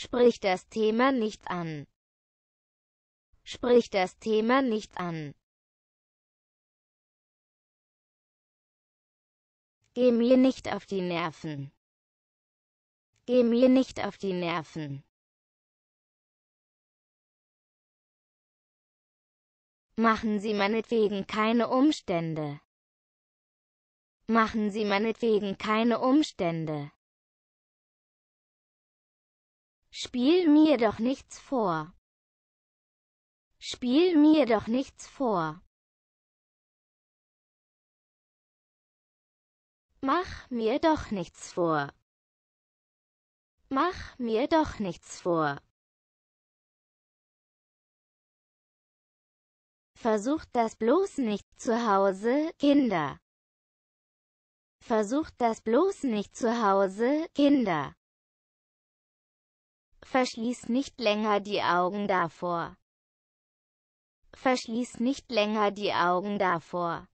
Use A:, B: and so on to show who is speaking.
A: Sprich das Thema nicht an. Sprich das Thema nicht an. Geh mir nicht auf die Nerven. Geh mir nicht auf die Nerven. Machen Sie meinetwegen keine Umstände. Machen Sie meinetwegen keine Umstände. Spiel mir doch nichts vor. Spiel mir doch nichts vor. Mach mir doch nichts vor. Mach mir doch nichts vor.
B: Versucht das bloß nicht zu Hause, Kinder. Versucht das bloß nicht zu Hause, Kinder. Verschließ nicht länger die Augen davor. Verschließ nicht länger die Augen davor.